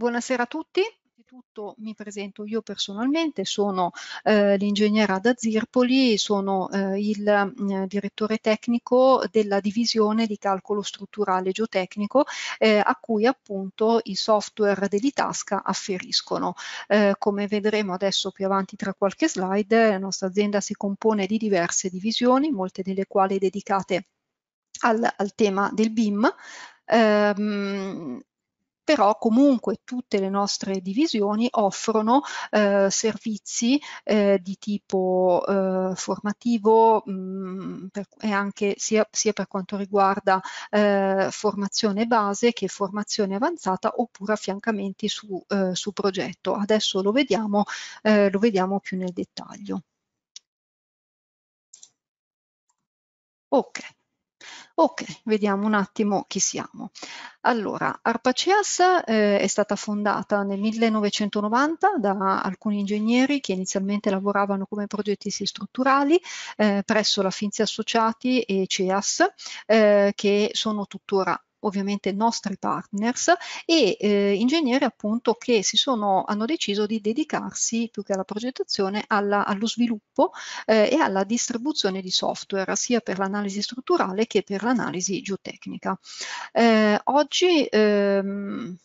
Buonasera a tutti. Innanzitutto mi presento io personalmente, sono eh, l'ingegnere Ada Zirpoli, sono eh, il eh, direttore tecnico della divisione di calcolo strutturale geotecnico eh, a cui appunto i software dell'Itasca afferiscono. Eh, come vedremo adesso più avanti tra qualche slide, la nostra azienda si compone di diverse divisioni, molte delle quali dedicate al, al tema del BIM. Ehm, però comunque tutte le nostre divisioni offrono eh, servizi eh, di tipo eh, formativo mh, mm, per, e anche sia, sia, per quanto riguarda eh, formazione base che formazione avanzata oppure affiancamenti su, eh, su progetto. Adesso lo vediamo, eh, lo vediamo più nel dettaglio. Ok. Ok, vediamo un attimo chi siamo. Allora, arpa eh, è stata fondata nel 1990 da alcuni ingegneri che inizialmente lavoravano come progettisti strutturali eh, presso la Finzi Associati e CEAS, eh, che sono tuttora ovviamente nostri partners e eh, ingegneri appunto che si sono, hanno deciso di dedicarsi più che alla progettazione alla, allo sviluppo eh, e alla distribuzione di software sia per l'analisi strutturale che per l'analisi geotecnica. Eh, oggi ehm,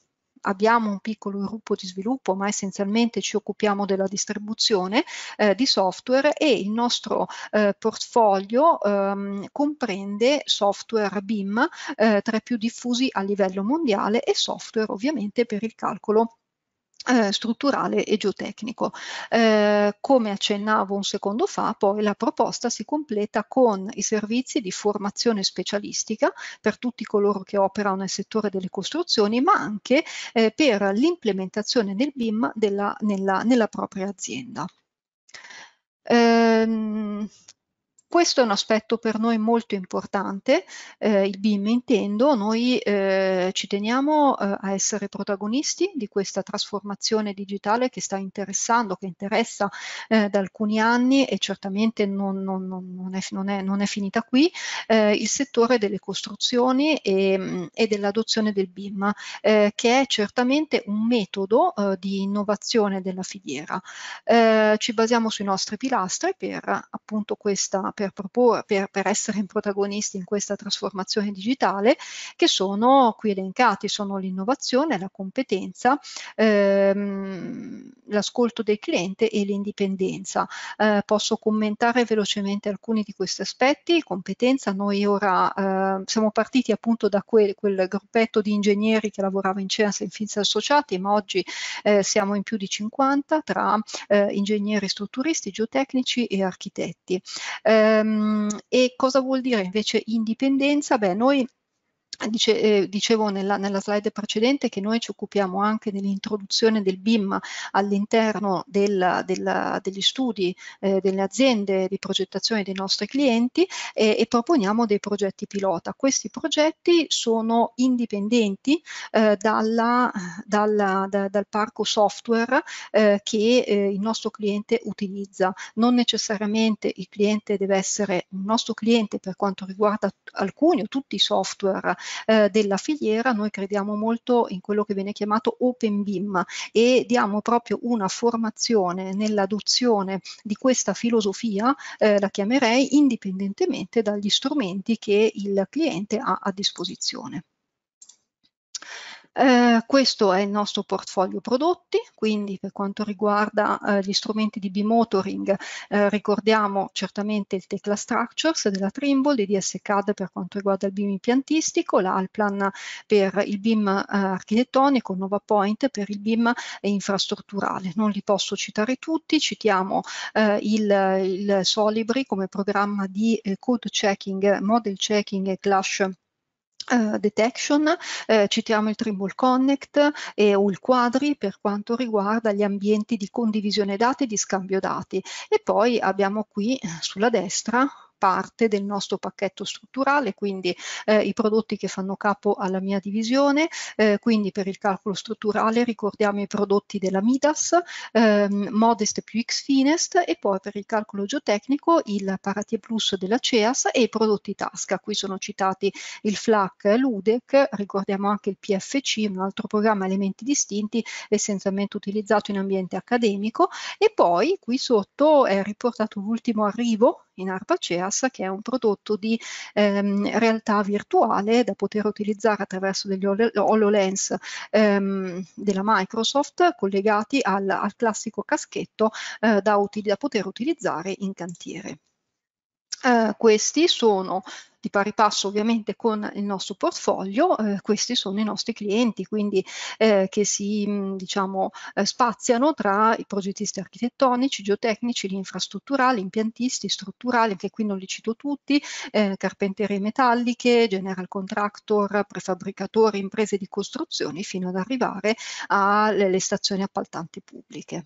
abbiamo un piccolo gruppo di sviluppo, ma essenzialmente ci occupiamo della distribuzione eh, di software e il nostro eh, portfolio ehm, comprende software BIM eh, tra i più diffusi a livello mondiale e software ovviamente per il calcolo eh, strutturale e geotecnico. Eh, come accennavo un secondo fa, poi la proposta si completa con i servizi di formazione specialistica per tutti coloro che operano nel settore delle costruzioni, ma anche eh, per l'implementazione del BIM della, nella, nella propria azienda. Ehm, questo è un aspetto per noi molto importante, eh, il BIM intendo, noi eh, ci teniamo eh, a essere protagonisti di questa trasformazione digitale che sta interessando, che interessa eh, da alcuni anni e certamente non, non, non, è, non è, è, finita qui, eh, il settore delle costruzioni e, mm, e dell'adozione del BIM, eh, che è certamente un metodo di innovazione della filiera. ci basiamo sui nostri pilastri per appunto questa per per, eh, proporre, per, per essere protagonisti in questa trasformazione digitale, che sono qui elencati, sono l'innovazione, la competenza, ehm, l'ascolto del cliente e l'indipendenza. Eh, posso commentare velocemente alcuni di questi aspetti, competenza, noi ora eh, siamo partiti appunto da quel, quel, gruppetto di ingegneri che lavorava in CEAS e in FINSA associati, ma oggi eh, siamo in più di 50 tra eh, ingegneri strutturisti, geotecnici e architetti. Eh, Ehm, e cosa vuol dire invece indipendenza? Beh, noi Dice, eh, dicevo nella, nella, slide precedente che noi ci occupiamo anche dell'introduzione del BIM all'interno degli studi eh, delle aziende di progettazione dei nostri clienti eh, e proponiamo dei progetti pilota. Questi progetti sono indipendenti eh, dalla, dalla, da, dal parco software eh, che eh, il nostro cliente utilizza. Non necessariamente il cliente deve essere un nostro cliente per quanto riguarda alcuni o tutti i software eh, della filiera, noi crediamo molto in quello che viene chiamato Open BIM e diamo proprio una formazione nell'adozione di questa filosofia, eh, la chiamerei indipendentemente dagli strumenti che il cliente ha a disposizione. Eh, questo è il nostro portfolio prodotti, quindi per quanto riguarda eh, gli strumenti di bimotoring eh, ricordiamo certamente il Tecla Structures della Trimble, l'EDSCAD per quanto riguarda il BIM impiantistico, l'Alplan per il BIM eh, architettonico, NovaPoint per il BIM infrastrutturale. Non li posso citare tutti, citiamo eh, il, il Solibri come programma di eh, code checking, model checking e clash Uh, detection, uh, citiamo il Trimble Connect e, o il Quadri per quanto riguarda gli ambienti di condivisione dati e di scambio dati. E poi abbiamo qui eh, sulla destra parte del nostro pacchetto strutturale, quindi eh, i prodotti che fanno capo alla mia divisione, eh, quindi per il calcolo strutturale ricordiamo i prodotti della Midas, ehm, Modest più Xfinest e poi per il calcolo geotecnico il Paratie Plus della CEAS e i prodotti Tasca, qui sono citati il FLAC, l'UDEC, ricordiamo anche il PFC, un altro programma elementi distinti essenzialmente utilizzato in ambiente accademico e poi qui sotto è riportato l'ultimo arrivo in ArpaCeas, che è un prodotto di ehm, realtà virtuale da poter utilizzare attraverso degli HoloLens ehm, della Microsoft collegati al, al classico caschetto eh, da, da poter utilizzare in cantiere. Uh, questi sono di pari passo ovviamente con il nostro portfolio, uh, questi sono i nostri clienti, quindi uh, che si mh, mm, diciamo, spaziano tra i progettisti architettonici, geotecnici, gli infrastrutturali, impiantisti, strutturali, anche qui non li cito tutti, carpenterie metalliche, general contractor, prefabbricatori, imprese di costruzioni, fino ad arrivare alle stazioni appaltanti pubbliche.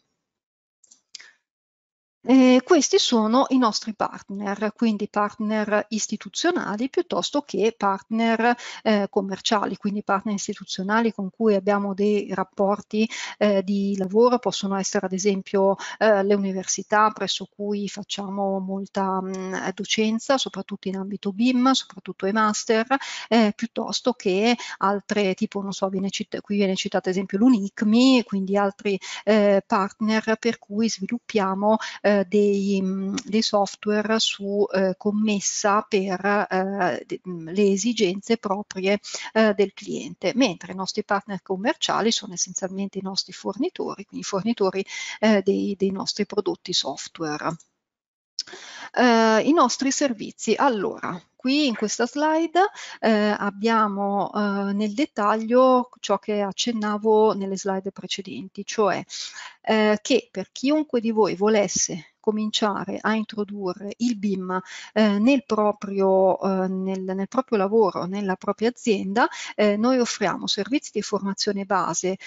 Eh, questi sono i nostri partner, quindi partner istituzionali piuttosto che partner eh, commerciali, quindi partner istituzionali con cui abbiamo dei rapporti eh, di lavoro, possono essere ad esempio eh, le università presso cui facciamo molta mh, mm, docenza, soprattutto in ambito BIM, soprattutto ai master, eh, piuttosto che altre tipo, non so, viene qui viene citato ad esempio l'UNICMI, quindi altri eh, partner per cui sviluppiamo eh, eh, dei, mm, dei, software su eh, commessa per eh, de, mm, le esigenze proprie eh, del cliente, mentre i nostri partner commerciali sono essenzialmente i nostri fornitori, quindi i fornitori eh, dei, dei nostri prodotti software eh, i nostri servizi. Allora, qui in questa slide eh, abbiamo eh, nel dettaglio ciò che accennavo nelle slide precedenti, cioè eh, che per chiunque di voi volesse cominciare a introdurre il BIM eh, nel proprio, eh, nel, nel, proprio, lavoro, nella propria azienda, eh, noi offriamo servizi di formazione base,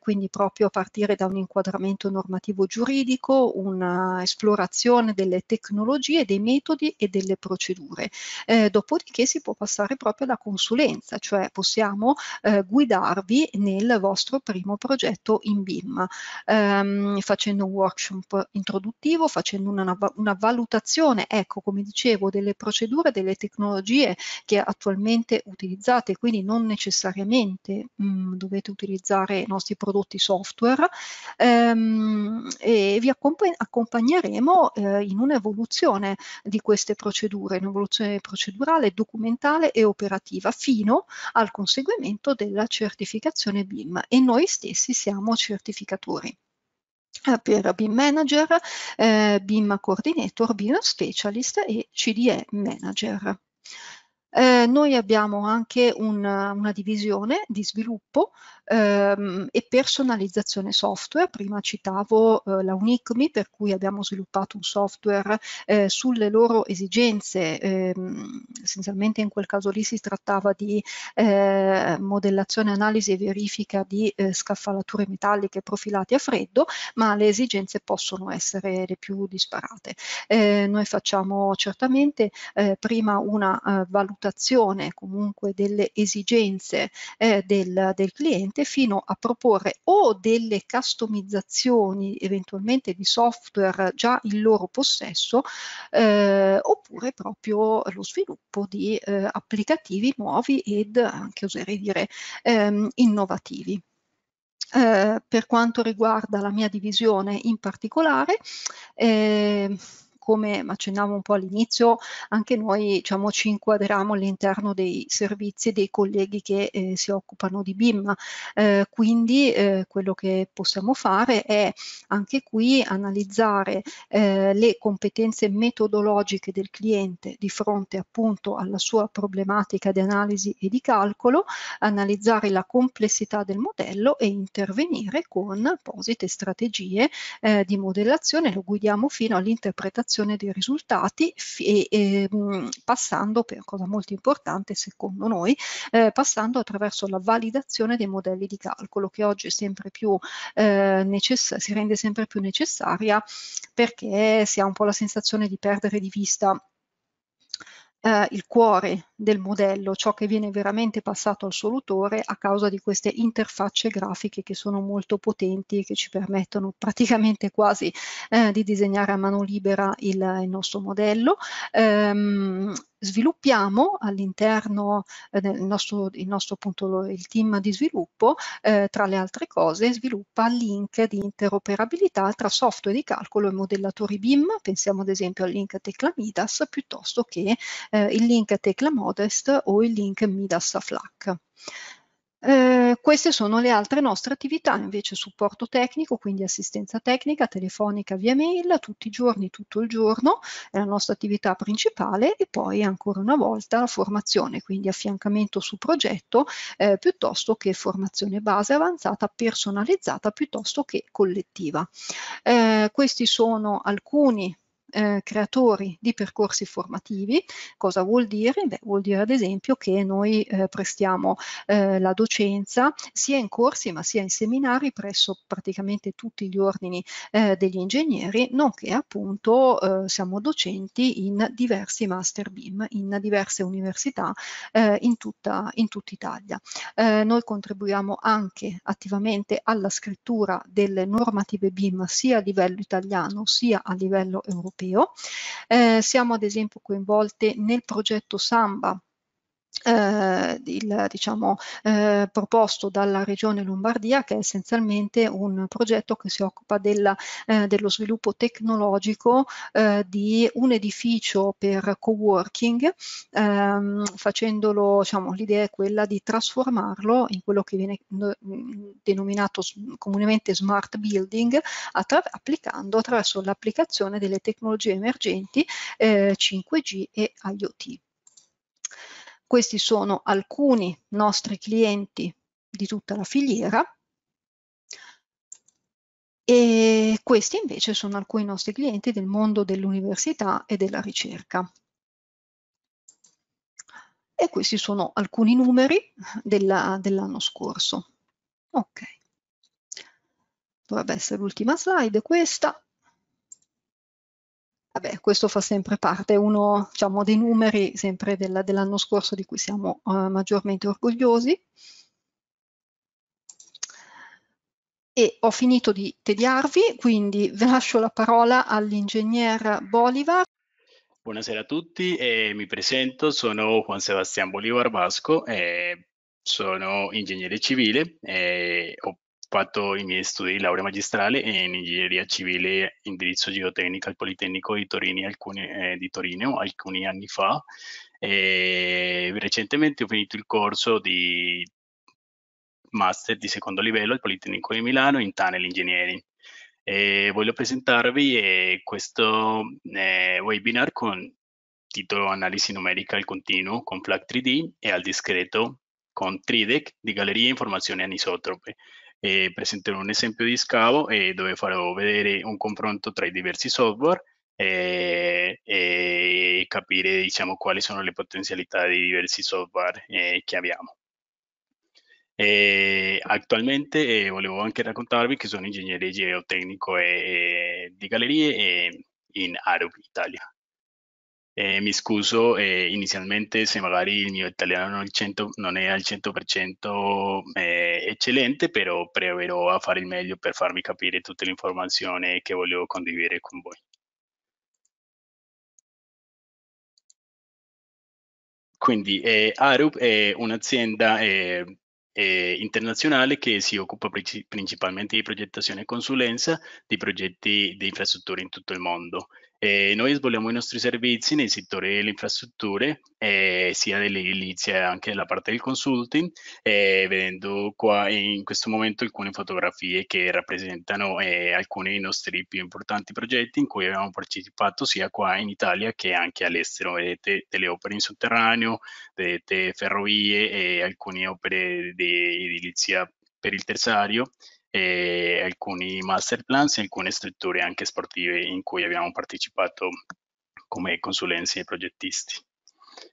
quindi proprio a partire da un inquadramento normativo giuridico, un'esplorazione delle tecnologie metodologie, dei metodi e delle procedure. Eh, dopodiché si può passare proprio alla consulenza, cioè possiamo eh, guidarvi nel vostro primo progetto in BIM, ehm, facendo un workshop introduttivo, facendo una, una valutazione, ecco come dicevo, delle procedure, delle tecnologie che attualmente utilizzate, quindi non necessariamente mh, mm, dovete utilizzare i nostri prodotti software ehm, e vi accompagneremo eh, in un'evoluzione evoluzione di queste procedure, un'evoluzione procedurale, documentale e operativa fino al conseguimento della certificazione BIM e noi stessi siamo certificatori eh, per BIM Manager, eh, BIM Coordinator, BIM Specialist e CDE Manager. Eh, noi abbiamo anche una, una divisione di sviluppo ehm, e personalizzazione software. Prima citavo eh, la Unicmi, per cui abbiamo sviluppato un software eh, sulle loro esigenze. Ehm, essenzialmente in quel caso lì si trattava di eh, modellazione, analisi e verifica di eh, scaffalature metalliche profilate a freddo, ma le esigenze possono essere le più disparate. Eh, noi facciamo certamente prima una valutazione valutazione comunque delle esigenze eh, del, del cliente fino a proporre o delle customizzazioni eventualmente di software già in loro possesso eh, oppure proprio lo sviluppo di eh, applicativi nuovi ed anche oserei dire ehm, innovativi. Eh, per quanto riguarda la mia divisione in particolare, eh, come accennavo un po' all'inizio, anche noi diciamo, ci inquadriamo all'interno dei servizi dei colleghi che eh, si occupano di BIM. Eh, quindi eh, quello che possiamo fare è anche qui analizzare eh, le competenze metodologiche del cliente di fronte appunto alla sua problematica di analisi e di calcolo, analizzare la complessità del modello e intervenire con apposite strategie eh, di modellazione, lo guidiamo fino all'interpretazione presentazione dei risultati e, e ehm, passando per cosa molto importante secondo noi, eh, passando attraverso la validazione dei modelli di calcolo che oggi più, eh, si rende sempre più necessaria perché si ha un po' la sensazione di perdere di vista eh, il cuore del modello, ciò che viene veramente passato al solutore a causa di queste interfacce grafiche che sono molto potenti e che ci permettono praticamente quasi eh, di disegnare a mano libera il, il nostro modello. Ehm, sviluppiamo all'interno eh, del nostro, il nostro appunto, il team di sviluppo, eh, tra le altre cose, sviluppa link di interoperabilità tra software di calcolo e modellatori BIM, pensiamo ad esempio al link Tecla Midas piuttosto che eh, il link Tecla Modest o il link Midas Flak. Eh, queste sono le altre nostre attività, invece supporto tecnico, quindi assistenza tecnica, telefonica via mail, tutti i giorni, tutto il giorno, è la nostra attività principale e poi ancora una volta la formazione, quindi affiancamento su progetto eh, piuttosto che formazione base avanzata personalizzata piuttosto che collettiva. Eh, questi sono alcuni eh, creatori di percorsi formativi. Cosa vuol dire? Beh, vuol dire ad esempio che noi eh, prestiamo eh, la docenza sia in corsi ma sia in seminari presso praticamente tutti gli ordini eh, degli ingegneri, nonché appunto eh, siamo docenti in diversi master BIM, in diverse università eh, in tutta, in tutta Italia. noi contribuiamo anche attivamente alla scrittura delle normative BIM sia a livello italiano sia a livello europeo europeo. Eh, siamo ad esempio coinvolte nel progetto Samba eh, il, diciamo, eh, proposto dalla Regione Lombardia, che è essenzialmente un progetto che si occupa della, eh, dello sviluppo tecnologico eh, di un edificio per co-working, ehm, facendolo, diciamo, l'idea è quella di trasformarlo in quello che viene denominato comunemente smart building, attra applicando attraverso l'applicazione delle tecnologie emergenti 5G eh, e IoT. Questi sono alcuni nostri clienti di tutta la filiera e questi invece sono alcuni nostri clienti del mondo dell'università e della ricerca. E questi sono alcuni numeri dell'anno dell scorso. Ok, dovrebbe essere l'ultima slide questa. Vabbè, questo fa sempre parte, uno diciamo, dei numeri sempre della, dell'anno scorso di cui siamo uh, maggiormente orgogliosi. E ho finito di tediarvi, quindi vi lascio la parola all'ingegner Bolivar. Buonasera a tutti, eh, mi presento, sono Juan Sebastián Bolivar Vasco, eh, sono ingegnere civile, eh, ho fatto i miei studi di laurea magistrale in ingegneria civile indirizzo geotecnica al Politecnico di Torino, alcuni, eh, di Torino alcuni anni fa e recentemente ho finito il corso di master di secondo livello al Politecnico di Milano in Tunnel Engineering. E voglio presentarvi eh, questo eh, webinar con titolo Analisi numerica al continuo con FLAC 3D e al discreto con TRIDEC di Galleria informazioni anisotrope eh, presenterò un esempio di scavo eh, dove farò vedere un confronto tra i diversi software eh, e eh, capire diciamo, quali sono le potenzialità dei diversi software che eh, abbiamo. E eh, attualmente volevo anche raccontarvi che sono ingegnere geotecnico di gallerie in Arup Italia. Eh, mi scuso eh, inizialmente se magari il mio italiano non, cento, non è al 100% eh, eccellente, però proverò a fare il meglio per farvi capire tutte le informazioni che volevo condividere con voi. Quindi eh, Arup è un'azienda eh, eh, internazionale che si occupa principalmente di progettazione e consulenza di progetti di infrastrutture in tutto il mondo. E noi svolgiamo i nostri servizi nei settori delle infrastrutture, eh, sia dell'edilizia che anche della parte del consulting, eh, vedendo qua in questo momento alcune fotografie che rappresentano eh, alcuni dei nostri più importanti progetti in cui abbiamo partecipato sia qua in Italia che anche all'estero. Vedete delle opere in sotterraneo, vedete ferrovie e alcune opere di edilizia per il terziario e alcuni master plans e alcune strutture anche sportive in cui abbiamo partecipato come consulenze e progettisti.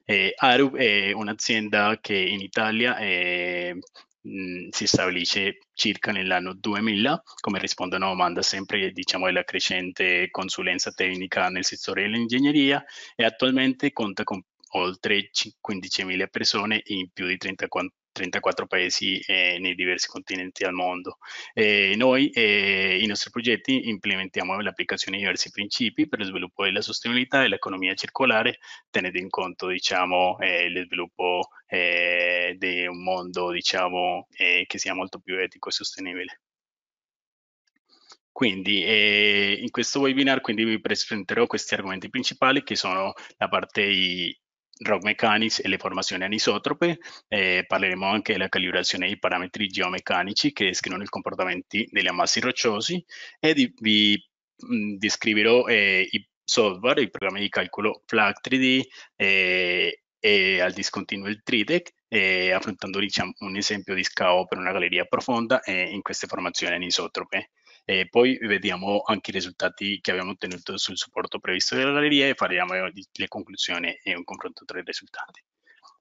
E Arub è un'azienda che in Italia è, mh, si stabilisce circa nell'anno 2000, come risponde a una domanda sempre diciamo, alla crescente consulenza tecnica nel settore dell'ingegneria e attualmente conta con oltre 15.000 persone in più di 34 34 paesi eh, nei diversi continenti al mondo. Eh, noi, eh, i nostri progetti, implementiamo l'applicazione di diversi principi per lo sviluppo della sostenibilità e l'economia circolare, tenendo in conto, diciamo, eh, lo sviluppo eh, di un mondo, diciamo, eh, che sia molto più etico e sostenibile. Quindi eh, in questo webinar quindi vi presenterò questi argomenti principali che sono la parte di Rock Mechanics e le formazioni anisotrope, eh, parleremo anche della calibrazione dei parametri geomeccanici che descrivono i comportamenti degli ammassi rocciosi e eh, di, vi mh, mm, descriverò eh, i software, i programmi di calcolo FLAC 3D eh, e eh, al discontinuo il 3DEC, eh, affrontando diciamo, un esempio di SCAO per una galleria profonda in eh, queste formazioni anisotrope e poi vediamo anche i risultati che abbiamo ottenuto sul supporto previsto della galleria e faremo le conclusioni e un confronto tra i risultati.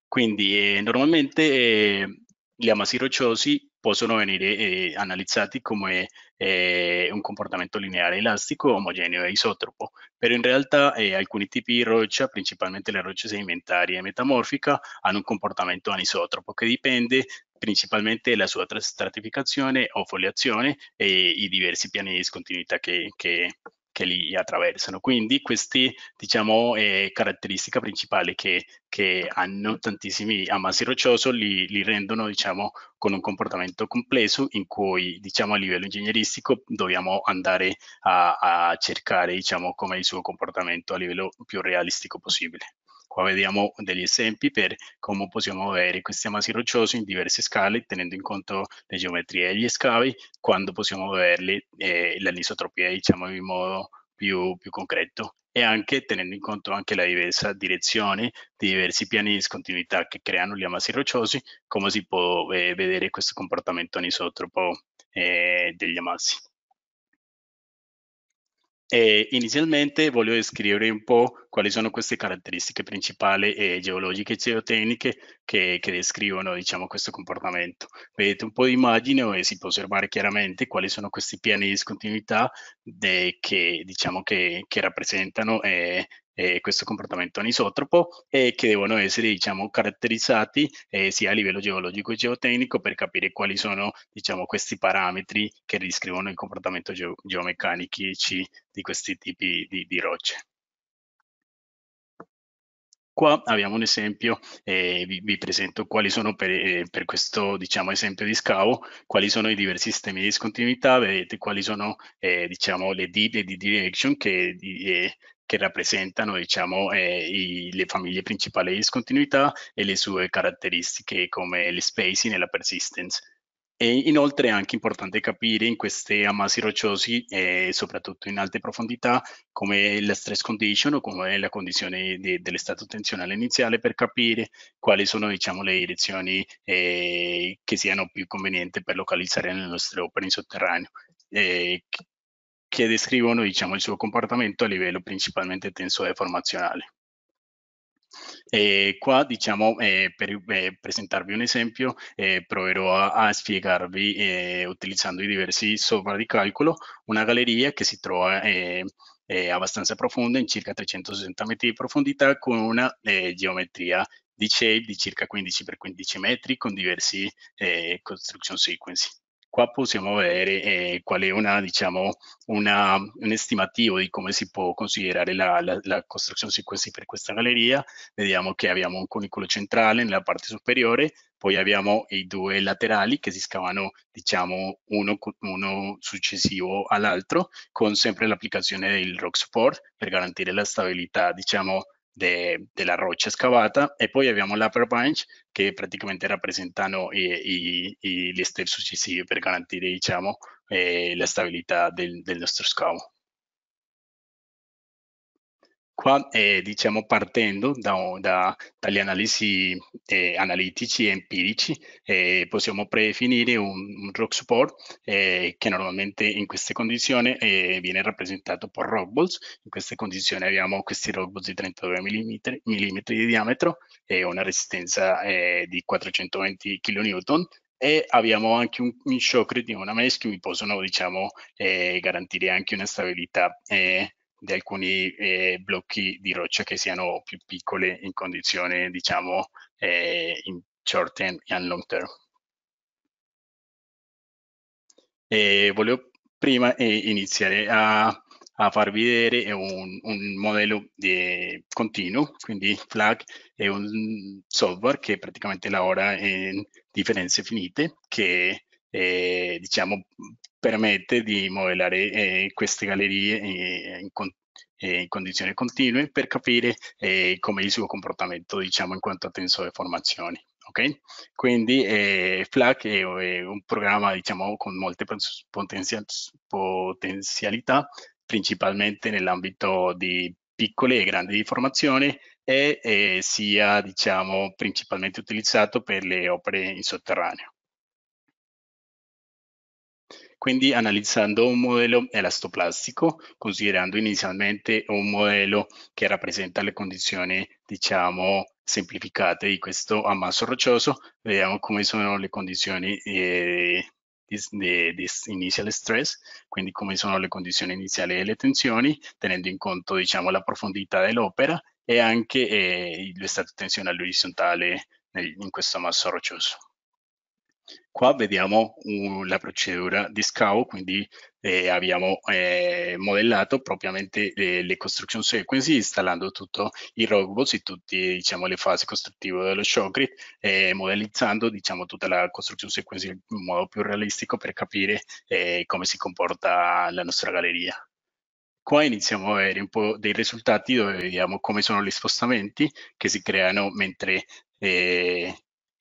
Quindi eh, normalmente eh, gli amassi rocciosi possono venire eh, analizzati come eh, un comportamento lineare elastico, omogeneo e isotropo, però in realtà eh, alcuni tipi di roccia, principalmente le rocce sedimentarie e metamorfica, hanno un comportamento anisotropo che dipende principalmente la sua stratificazione o foliazione e i diversi piani di discontinuità che, che, che li attraversano. Quindi queste diciamo, eh, caratteristiche principali che, che, hanno tantissimi ammassi rocciosi li, li rendono diciamo, con un comportamento complesso in cui diciamo, a livello ingegneristico dobbiamo andare a, a cercare diciamo, come il suo comportamento a livello più realistico possibile. Qua vediamo degli esempi per come possiamo avere questi amasi rocciosi in diverse scale, tenendo in conto le geometrie degli scavi, quando possiamo averli, eh, l'anisotropia diciamo in modo più, più concreto e anche tenendo in conto anche la diversa direzione di diversi piani di discontinuità che creano gli amasi rocciosi, come si può eh, vedere questo comportamento anisotropo eh, degli amasi. E inizialmente voglio descrivere un po' quali sono queste caratteristiche principali eh, geologiche e geotecniche che, che descrivono diciamo, questo comportamento. Vedete un po' di immagine e si può osservare chiaramente quali sono questi piani di discontinuità de, che, diciamo, che, che, rappresentano eh, eh, questo comportamento anisotropo e che devono essere diciamo, caratterizzati eh, sia a livello geologico che geotecnico per capire quali sono diciamo, questi parametri che riscrivono il comportamento ge geomeccanici di questi tipi di, di rocce. Qua abbiamo un esempio, eh, vi, vi, presento quali sono per, eh, per questo diciamo, esempio di scavo, quali sono i diversi sistemi di discontinuità, vedete quali sono eh, diciamo, le D, le D direction che eh, che rappresentano diciamo, eh, i, le famiglie principali di discontinuità e le sue caratteristiche come le spacing e la persistence. E inoltre è anche importante capire in questi ammassi rocciosi, eh, soprattutto in alte profondità, come la stress condition o come la condizione di, dell'estato tensionale iniziale per capire quali sono diciamo, le direzioni eh, che siano più convenienti per localizzare le nostre opere in sotterraneo. Eh, che descrivono diciamo, il suo comportamento a livello principalmente tenso-deformazionale. E qua, diciamo, eh, per eh, presentarvi un esempio, eh, proverò a, a spiegarvi, eh, utilizzando i diversi software di calcolo, una galleria che si trova eh, eh, abbastanza profonda, in circa 360 metri di profondità, con una geometria di shape di circa 15x15 metri, con diversi construction sequenzi qua possiamo avere eh, qual è una, diciamo, una, un estimativo di come si può considerare la, la, la costruzione sequenza per questa galleria. Vediamo che abbiamo un cunicolo centrale nella parte superiore, poi abbiamo i due laterali che si scavano diciamo uno, uno successivo all'altro con sempre l'applicazione del rock support per garantire la stabilità diciamo de, la roccia scavata e poi abbiamo l'upper branch che praticamente rappresentano i, i, i, gli step successivi per garantire diciamo, eh, la stabilità del, del nostro scavo. Qua eh, diciamo partendo da, da, dagli analisi eh, analitici e empirici eh, possiamo predefinire un, un rock support eh, che normalmente in queste condizioni eh, viene rappresentato per rock balls. In queste condizioni abbiamo questi rock balls di 32 mm, mm di diametro e una resistenza eh, di 420 kN e abbiamo anche un, un shock di una mesh che mi possono diciamo, garantire anche una stabilità di alcuni eh, blocchi di roccia che siano più piccole in condizioni, diciamo, eh, in short term e in long term. E volevo prima eh, iniziare a, a farvi vedere un, un modello di, eh, continuo, quindi Flag è un software che praticamente lavora in differenze finite che eh, diciamo, permette di modellare eh, queste gallerie eh, in, con eh, in, condizioni continue per capire eh, come il suo comportamento diciamo, in quanto a tenso di formazioni. Okay? Quindi eh, FLAC è, è un programma diciamo, con molte potenzial potenzialità, principalmente nell'ambito di piccole e grandi formazioni e, e eh, sia diciamo, principalmente utilizzato per le opere in sotterraneo. Quindi analizzando un modello elastoplastico, considerando inizialmente un modello che rappresenta le condizioni, diciamo, semplificate di questo ammasso roccioso, vediamo come sono le condizioni eh, di, di, di stress, quindi come sono le condizioni iniziali delle tensioni, tenendo in conto, diciamo, la profondità dell'opera e anche eh, lo stato tensionale orizzontale nel, in questo ammasso roccioso. Qua vediamo uh, la procedura di scavo, quindi eh, abbiamo eh, modellato propriamente eh, le construction sequence installando tutto i robots e tutte diciamo, le fasi costruttive dello showgrid e eh, modellizzando diciamo, tutta la construction sequence in modo più realistico per capire eh, come si comporta la nostra galleria. Qua iniziamo a vedere un po' dei risultati dove vediamo come sono gli spostamenti che si creano mentre eh,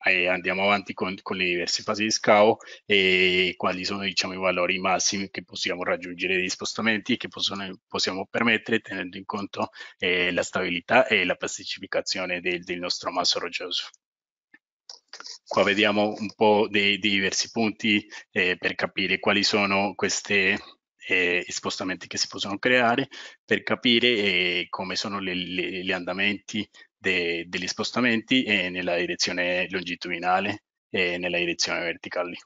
e andiamo avanti con, con, le diverse fasi di scavo e quali sono diciamo, i valori massimi che possiamo raggiungere di spostamenti che possono, possiamo permettere tenendo in conto eh, la stabilità e la pacificazione del, del nostro masso roccioso. Qua vediamo un po' dei, dei diversi punti eh, per capire quali sono questi eh, spostamenti che si possono creare, per capire eh, come sono le, le, gli andamenti de, degli spostamenti eh, nella direzione longitudinale e nella direzione verticale.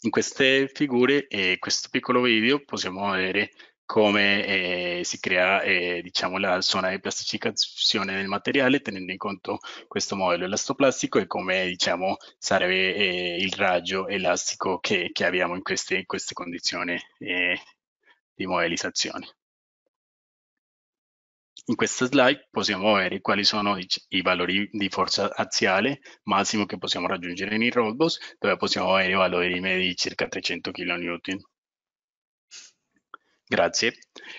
In queste figure e questo piccolo video possiamo vedere come eh, si crea eh, diciamo, la zona di plastificazione del materiale tenendo in conto questo modello elastoplastico e come diciamo, sarebbe eh, il raggio elastico che, che abbiamo in queste, in queste condizioni eh, di modellizzazione in questa slide possiamo vedere quali sono i valori di forza aziale massimo che possiamo raggiungere nei robots, dove possiamo avere valori medi di circa 300 kN. Grazie.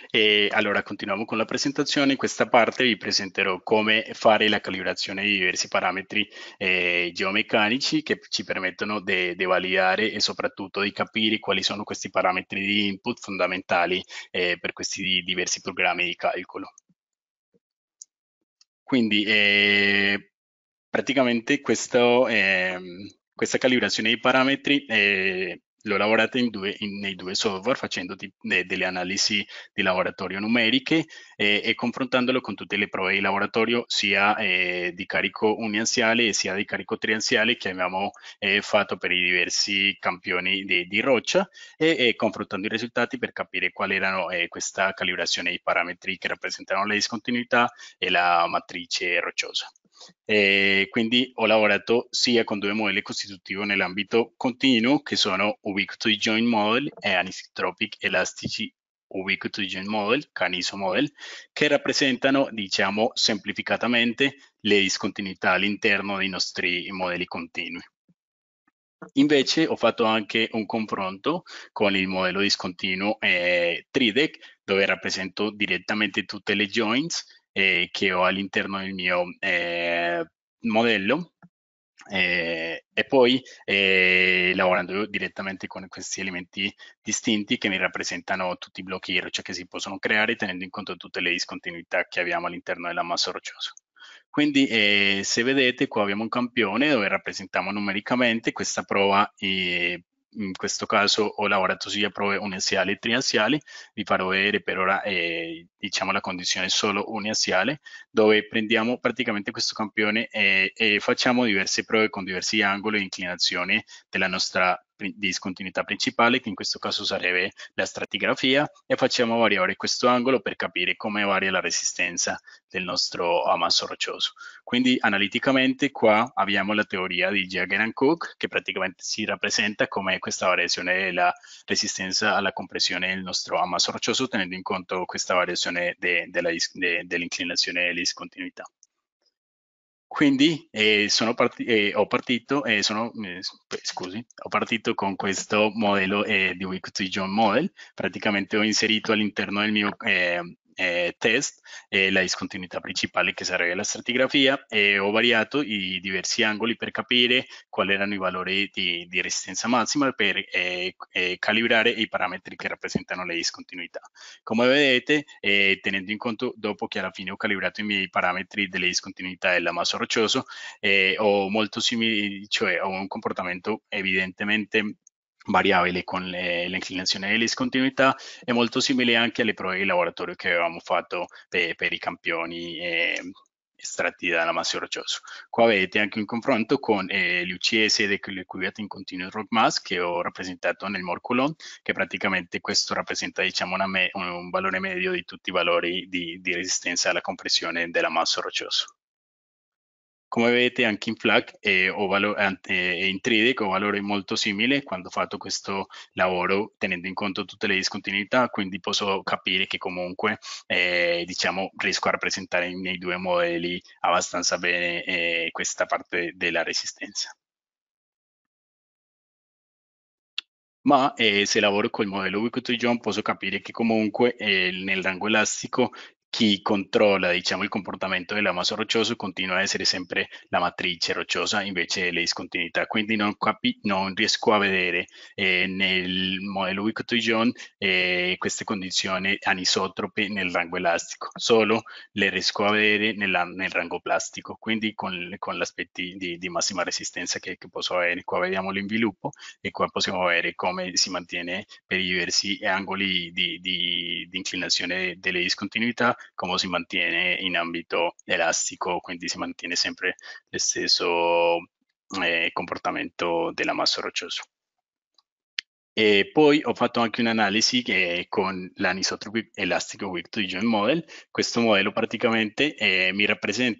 E allora continuiamo con la presentazione. In questa parte vi presenterò come fare la calibrazione di diversi parametri eh, geomeccanici che ci permettono di validare e soprattutto di capire quali sono questi parametri di input fondamentali eh, per questi diversi programmi di calcolo. Quindi eh, praticamente questo, eh, questa calibrazione dei parametri eh, l'ho lavorate in due, in, nei due software facendo di, de, delle analisi di laboratorio numeriche eh, e confrontandolo con tutte le prove di laboratorio sia eh, di carico unianziale sia di carico trianziale che abbiamo eh, fatto per i diversi campioni di, di roccia e, e, confrontando i risultati per capire qual erano eh, questa calibrazione dei parametri che rappresentano le discontinuità e la matrice rocciosa. Eh, quindi ho lavorato sia con due modelli costitutivi nell'ambito continuo, che sono Ubiquity Joint Model e Anisotropic Elastic Ubiquity Joint Model, Caniso Model, che rappresentano, diciamo, semplificatamente le discontinuità all'interno dei nostri modelli continui. Invece ho fatto anche un confronto con il modello discontinuo eh, Tridec, dove rappresento direttamente tutte le joints eh, che ho all'interno del mio eh, modello eh, e poi eh, lavorando direttamente con questi elementi distinti che mi rappresentano tutti i blocchi di roccia cioè che si possono creare tenendo in conto tutte le discontinuità che abbiamo all'interno dell'ammasso roccioso. Quindi eh, se vedete qua abbiamo un campione dove rappresentiamo numericamente questa prova eh, in questo caso ho lavorato sia prove uniaziali che triaziali, vi farò vedere per ora eh, diciamo la condizione solo uniaziale, dove prendiamo praticamente questo campione e, eh, e facciamo diverse prove con diversi angoli e inclinazioni della nostra discontinuità principale, che in questo caso sarebbe la stratigrafia, e facciamo variare questo angolo per capire come varia la resistenza del nostro ammasso roccioso. Quindi analiticamente qua abbiamo la teoria di Jagger Cook, che praticamente si rappresenta come questa variazione della resistenza alla compressione del nostro ammasso roccioso, tenendo in conto questa variazione de, de dell'inclinazione e delle discontinuità. Quindi eh, parti- eh, ho, partito, eh, sono, eh, scusi, ho, partito, con questo modello eh, di Week to John Model, praticamente ho inserito all'interno del mio ehm, eh, test, eh, la discontinuità principale che sarebbe la stratigrafia, ho eh, variato i diversi angoli per capire quali erano i valori di, di resistenza massima per eh, eh, calibrare i parametri che rappresentano le discontinuità. Come vedete, tenendo in conto, dopo che alla fine ho calibrato i miei parametri delle discontinuità dell'amasso roccioso, ho molto simili, cioè ho un comportamento evidentemente variabile con l'inclinazione e le discontinuità è molto simile anche alle prove di laboratorio che avevamo fatto per, per i campioni eh, estratti dalla massa rocciosa. Qua vedete anche un confronto con eh, l'UCS del Cubiato in Continuous Rock Mass che ho rappresentato nel Morculon, che praticamente questo rappresenta diciamo, un, un, valore medio di tutti i valori di, di resistenza alla compressione della massa rocciosa come vedete anche in FLAC e eh, in Tridec ho valori molto simile quando ho fatto questo lavoro tenendo in conto tutte le discontinuità, quindi posso capire che comunque eh, diciamo, riesco a rappresentare nei due modelli abbastanza bene eh, questa parte della resistenza. ma eh, se lavoro col modello Wikitu John posso capire che comunque eh, nel rango elastico chi controlla diciamo, il comportamento della massa rocciosa continua a essere sempre la matrice rocciosa invece delle discontinuità. Quindi non, capi- non riesco a vedere eh, nel modello Wickett-John eh, queste condizioni anisotrope nel rango elastico, solo le riesco a vedere nella, nel rango plastico, quindi con, con l'aspetto di, di, massima resistenza che, che, posso avere. Qua vediamo l'inviluppo e qua possiamo vedere come si mantiene per i diversi angoli di, di, di inclinazione delle discontinuità cómo se mantiene en ámbito elástico, quindi se mantiene siempre el stesso eh, comportamiento comportamento della massa rochosa. Eh, poi ho fatto anche un'analisi eh, con el elastico weak to joint model. Questo este modelo prácticamente eh, me representa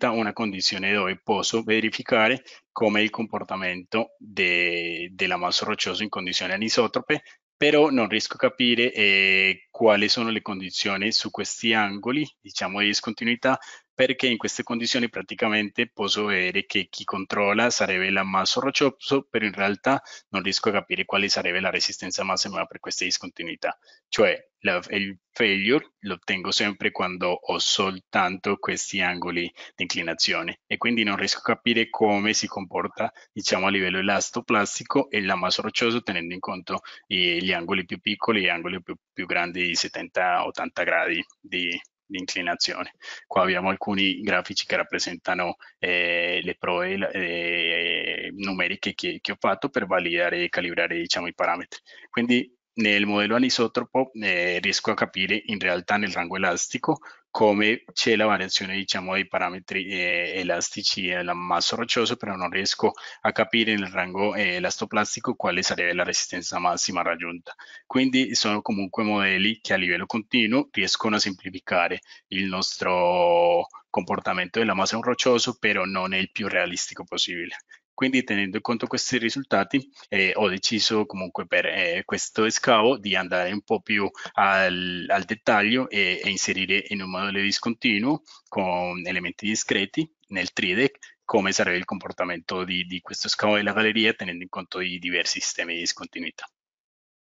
rappresenta una condizione dove puedo verificar come el comportamiento de, della massa rochosa en condiciones anisotrope però non riesco a capire eh, quali sono le condizioni su questi angoli, diciamo, di discontinuità perché in queste condizioni praticamente posso vedere che chi controlla sarebbe l'ammasso roccioso, però in realtà non riesco a capire quale sarebbe la resistenza massima per queste discontinuità. Cioè la, il failure lo ottengo sempre quando ho soltanto questi angoli di inclinazione e quindi non riesco a capire come si comporta diciamo a livello elastoplastico e l'ammasso roccioso tenendo in conto eh, gli angoli più piccoli e gli angoli più, più grandi di 70-80 gradi di, di inclinazione. Qua abbiamo alcuni grafici che rappresentano eh, le prove eh, numeriche che, che, ho fatto per validare e calibrare diciamo, i parametri. Quindi nel modello anisotropo eh, riesco a capire in realtà nel rango elastico come c'è la variazione diciamo dei parametri eh, elastici dell'ammasso roccioso però non riesco a capire nel rango eh, elastoplastico quale sarebbe la resistenza massima raggiunta quindi sono comunque modelli che a livello continuo riescono a semplificare il nostro comportamento della dell'ammasso roccioso però non è il più realistico possibile quindi tenendo conto di questi risultati eh, ho deciso comunque per eh, questo scavo di andare un po' più al, al dettaglio e, e inserire in un modello discontinuo con elementi discreti nel 3D come sarebbe il comportamento di, di questo scavo della galleria tenendo in conto i diversi sistemi di discontinuità.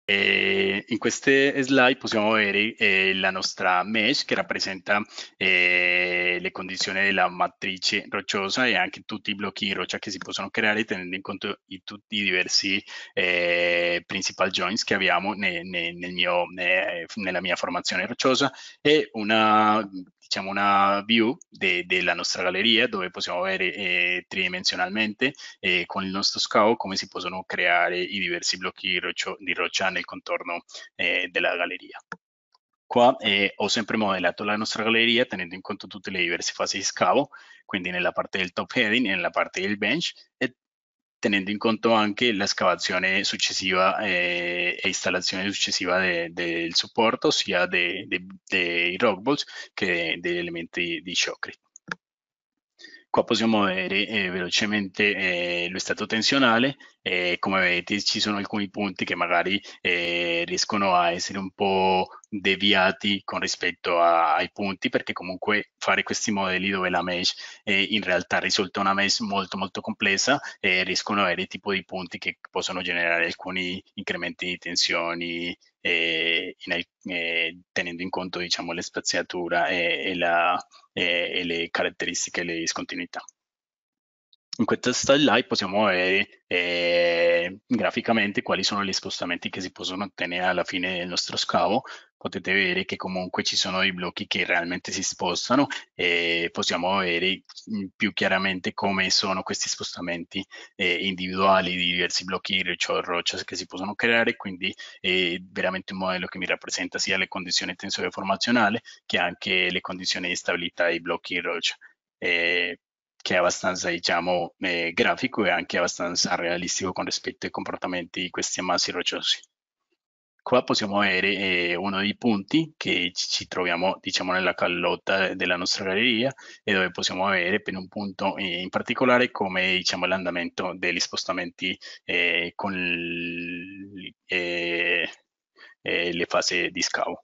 E in queste slide possiamo vedere eh, la nostra mesh che rappresenta eh, le condizioni della matrice rocciosa e anche tutti i blocchi di roccia che si possono creare tenendo in conto i, tutti i diversi eh, principal joints che abbiamo ne, ne, nel mio, ne, nella mia formazione rocciosa e una diciamo, una view de, della nostra galleria dove possiamo vedere eh, tridimensionalmente eh, con il nostro scavo come si possono creare i diversi blocchi di, roccio, di roccia nel contorno eh, della galleria. Qua eh, ho sempre modellato la nostra galleria tenendo in conto tutte le diverse fasi di scavo, quindi nella parte del top heading, e nella parte del bench e tenendo in conto anche la scavazione successiva e, eh, e installazione successiva de, de, del supporto, sia dei de, rock balls che degli elementi di shockery. Qua possiamo vedere eh, velocemente eh, lo stato tensionale e come vedete ci sono alcuni punti che magari eh, riescono a essere un po' deviati con rispetto a, ai punti perché comunque fare questi modelli dove la mesh eh, in realtà risulta una mesh molto molto complessa e eh, riescono a avere tipo di punti che possono generare alcuni incrementi di tensioni eh, in, eh, tenendo in conto diciamo le spaziatura e, e, la, eh, e le caratteristiche e le discontinuità in questa slide possiamo vedere eh, eh, graficamente quali sono gli spostamenti che si possono ottenere alla fine del nostro scavo. Potete vedere che comunque ci sono dei blocchi che realmente si spostano e possiamo vedere più chiaramente come sono questi spostamenti eh, individuali di diversi blocchi roccia, roccia che si possono creare, quindi è veramente un modello che mi rappresenta sia le condizioni tensore formazionale che anche le condizioni di stabilità dei blocchi di roccia. Eh, che è abbastanza diciamo eh, grafico e anche abbastanza realistico con rispetto ai comportamenti di questi ammassi rocciosi. Qua possiamo avere eh, uno dei punti che ci troviamo diciamo nella callotta della nostra galleria e dove possiamo avere per un punto eh, in particolare come diciamo l'andamento degli spostamenti eh, con eh, le fasi di scavo.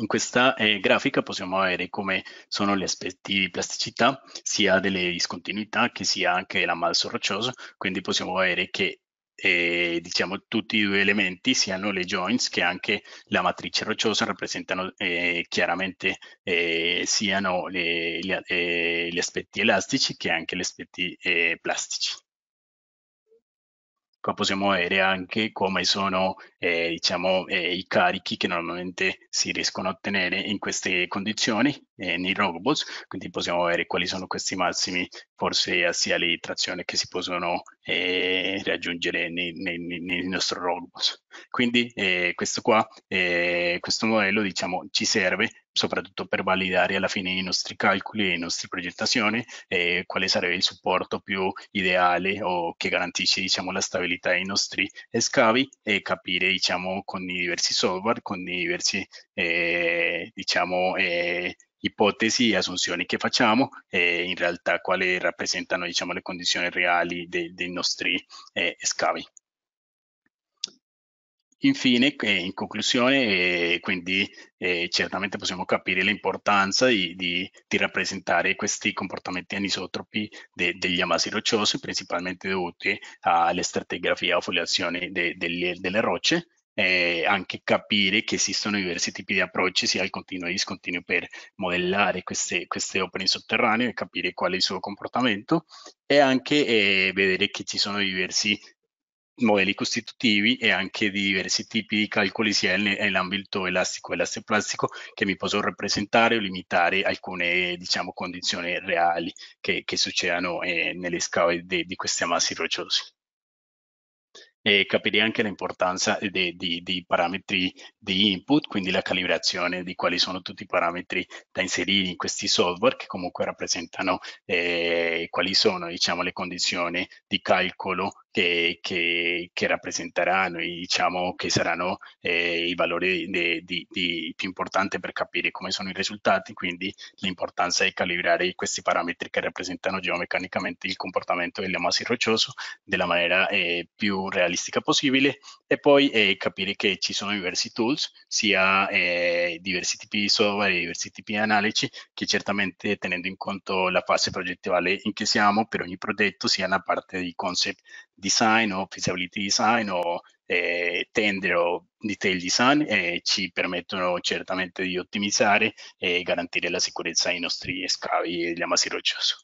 In questa eh, grafica possiamo vedere come sono gli aspetti di plasticità, sia delle discontinuità che sia anche la roccioso, quindi possiamo vedere che eh, diciamo, tutti i due elementi, siano le joints che anche la matrice rocciosa, rappresentano eh, chiaramente eh, siano le, gli, eh, gli aspetti elastici che anche gli aspetti eh, plastici qua possiamo vedere anche come sono eh, diciamo, eh, i carichi che normalmente si riescono a ottenere in queste condizioni eh, nei robots, quindi possiamo vedere quali sono questi massimi forse assiali di trazione che si possono eh, raggiungere nel nostro nei, nostri robots. Quindi eh, questo qua, eh, questo modello diciamo, ci serve soprattutto per validare alla fine i nostri calcoli e le nostre progettazioni eh, quale sarebbe il supporto più ideale o che garantisce diciamo, la stabilità dei nostri scavi e capire diciamo, con i diversi software, con i diversi eh, diciamo, eh, ipotesi e assunzioni che facciamo e in realtà quali rappresentano diciamo, le condizioni reali dei, dei nostri eh, scavi. Infine, eh, in conclusione, eh, quindi eh, certamente possiamo capire l'importanza di, di, di, rappresentare questi comportamenti anisotropi de, degli amasi rocciosi, principalmente dovuti alle o foliazione de, de, delle rocce, eh, anche capire che esistono diversi tipi di approcci, sia il continuo e discontinuo, per modellare queste, queste opere in sotterraneo e capire qual è il suo comportamento, e anche eh, vedere che ci sono diversi modelli costitutivi e anche di diversi tipi di calcoli sia nell'ambito elastico e plastico che mi possono rappresentare o limitare alcune diciamo, condizioni reali che, che succedano eh, nelle scave de, di questi ammassi rocciosi. E capire anche l'importanza dei parametri di input, quindi la calibrazione di quali sono tutti i parametri da inserire in questi software che comunque rappresentano eh, quali sono diciamo, le condizioni di calcolo che, che, che rappresenteranno, diciamo che saranno eh, i valori de, de, de, più importanti per capire come sono i risultati, quindi l'importanza di calibrare questi parametri che rappresentano geomeccanicamente il comportamento dell'amassi roccioso della maniera eh, più realistica possibile e poi eh, capire che ci sono diversi tools, sia eh, diversi tipi di software diversi tipi di analisi che certamente tenendo in conto la fase progettuale in cui siamo per ogni progetto sia una parte di concept design o feasibility design o eh, tender o detail design eh, ci permettono certamente di ottimizzare e garantire la sicurezza ai nostri scavi e lamasi roccioso.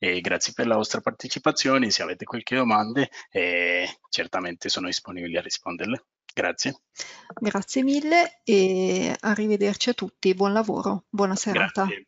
E grazie per la vostra partecipazione, se avete qualche domanda eh, certamente sono disponibile a risponderle. Grazie. Grazie mille e arrivederci a tutti, buon lavoro, buona serata. Grazie.